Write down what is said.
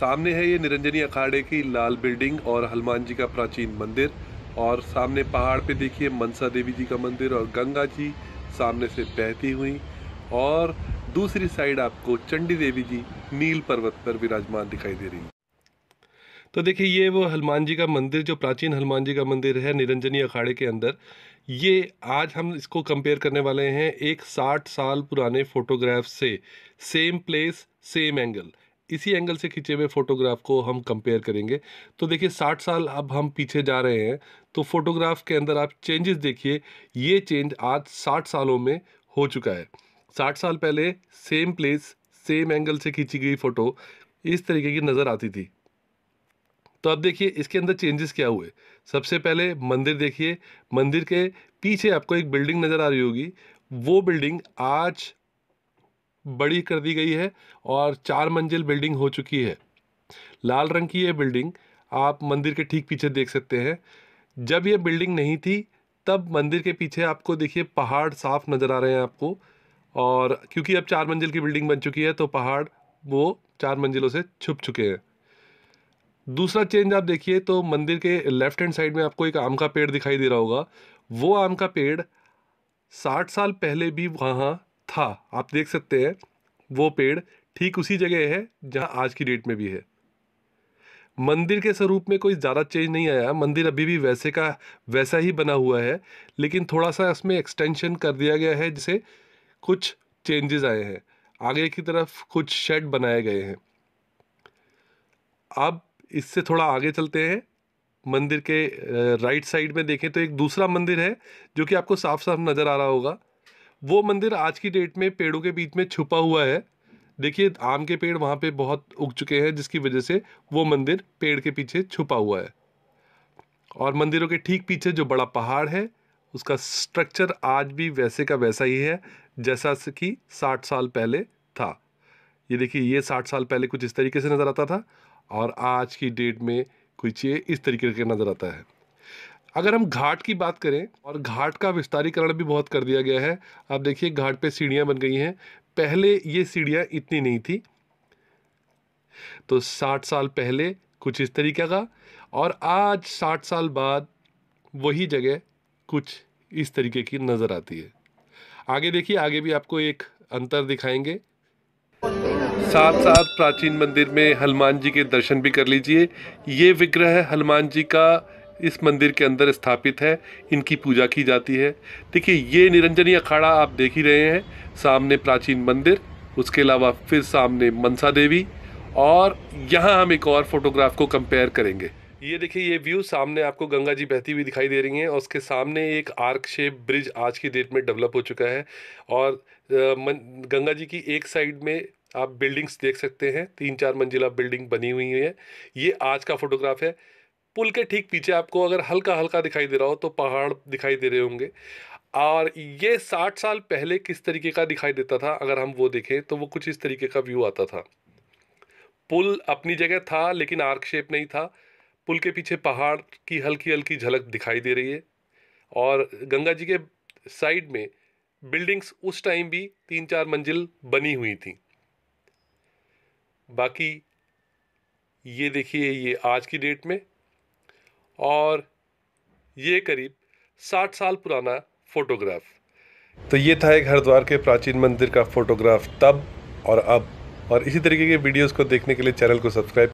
सामने है ये निरंजनी अखाड़े की लाल बिल्डिंग और हनुमान जी का प्राचीन मंदिर और सामने पहाड़ पे देखिए मनसा देवी जी का मंदिर और गंगा जी सामने से बहती हुई और दूसरी साइड आपको चंडी देवी जी नील पर्वत पर विराजमान दिखाई दे रही तो देखिए ये वो हनुमान जी का मंदिर जो प्राचीन हनुमान जी का मंदिर है निरंजनी अखाड़े के अंदर ये आज हम इसको कंपेयर करने वाले हैं एक 60 साल पुराने फोटोग्राफ से सेम प्लेस सेम एंगल इसी एंगल से खींचे हुए फोटोग्राफ को हम कंपेयर करेंगे तो देखिए साठ साल अब हम पीछे जा रहे हैं तो फोटोग्राफ के अंदर आप चेंजेस देखिए ये चेंज आज साठ सालों में हो चुका है साठ साल पहले सेम प्लेस सेम एंगल से खींची गई फ़ोटो इस तरीके की नज़र आती थी तो अब देखिए इसके अंदर चेंजेस क्या हुए सबसे पहले मंदिर देखिए मंदिर के पीछे आपको एक बिल्डिंग नज़र आ रही होगी वो बिल्डिंग आज बड़ी कर दी गई है और चार मंजिल बिल्डिंग हो चुकी है लाल रंग की यह बिल्डिंग आप मंदिर के ठीक पीछे देख सकते हैं जब ये बिल्डिंग नहीं थी तब मंदिर के पीछे आपको देखिए पहाड़ साफ नज़र आ रहे हैं आपको और क्योंकि अब चार मंजिल की बिल्डिंग बन चुकी है तो पहाड़ वो चार मंजिलों से छुप चुके हैं दूसरा चेंज आप देखिए तो मंदिर के लेफ्ट हैंड साइड में आपको एक आम का पेड़ दिखाई दे रहा होगा वो आम का पेड़ साठ साल पहले भी वहाँ था आप देख सकते हैं वो पेड़ ठीक उसी जगह है जहाँ आज की डेट में भी है मंदिर के स्वरूप में कोई ज़्यादा चेंज नहीं आया मंदिर अभी भी वैसे का वैसा ही बना हुआ है लेकिन थोड़ा सा इसमें एक्सटेंशन कर दिया गया है जिसे कुछ चेंजेस आए हैं आगे की तरफ कुछ शेड बनाए गए हैं अब इससे थोड़ा आगे चलते हैं मंदिर के राइट साइड में देखें तो एक दूसरा मंदिर है जो कि आपको साफ साफ नज़र आ रहा होगा वो मंदिर आज की डेट में पेड़ों के बीच में छुपा हुआ है देखिए आम के पेड़ वहाँ पे बहुत उग चुके हैं जिसकी वजह से वो मंदिर पेड़ के पीछे छुपा हुआ है और मंदिरों के ठीक पीछे जो बड़ा पहाड़ है उसका स्ट्रक्चर आज भी वैसे का वैसा ही है जैसा कि साठ साल पहले था ये देखिए ये साठ साल पहले कुछ इस तरीके से नज़र आता था और आज की डेट में कुछ ये इस तरीके के नज़र आता है अगर हम घाट की बात करें और घाट का विस्तारीकरण भी बहुत कर दिया गया है आप देखिए घाट पे सीढ़ियां बन गई हैं पहले ये सीढ़ियाँ इतनी नहीं थी तो साठ साल पहले कुछ इस तरीके का और आज साठ साल बाद वही जगह कुछ इस तरीके की नज़र आती है आगे देखिए आगे भी आपको एक अंतर दिखाएंगे साथ साथ प्राचीन मंदिर में हनुमान जी के दर्शन भी कर लीजिए ये विग्रह हनुमान जी का इस मंदिर के अंदर स्थापित है इनकी पूजा की जाती है देखिए ये निरंजनी अखाड़ा आप देख ही रहे हैं सामने प्राचीन मंदिर उसके अलावा फिर सामने मनसा देवी और यहाँ हम एक और फोटोग्राफ को कंपेयर करेंगे ये देखिए ये व्यू सामने आपको गंगा जी बहती हुई दिखाई दे रही हैं और उसके सामने एक आर्क शेप ब्रिज आज की डेट में डेवलप हो चुका है और गंगा जी की एक साइड में आप बिल्डिंग्स देख सकते हैं तीन चार मंजिला बिल्डिंग बनी हुई है ये आज का फोटोग्राफ है पुल के ठीक पीछे आपको अगर हल्का हल्का दिखाई दे रहा हो तो पहाड़ दिखाई दे रहे होंगे और ये साठ साल पहले किस तरीके का दिखाई देता था अगर हम वो देखें तो वो कुछ इस तरीके का व्यू आता था पुल अपनी जगह था लेकिन आर्क शेप नहीं था पुल के पीछे पहाड़ की हल्की हल्की झलक दिखाई दे रही है और गंगा जी के साइड में बिल्डिंग्स उस टाइम भी तीन चार मंजिल बनी हुई थी बाकी ये देखिए ये आज की डेट में और ये करीब साठ साल पुराना फ़ोटोग्राफ तो ये था एक हरिद्वार के प्राचीन मंदिर का फ़ोटोग्राफ तब और अब और इसी तरीके के वीडियोस को देखने के लिए चैनल को सब्सक्राइब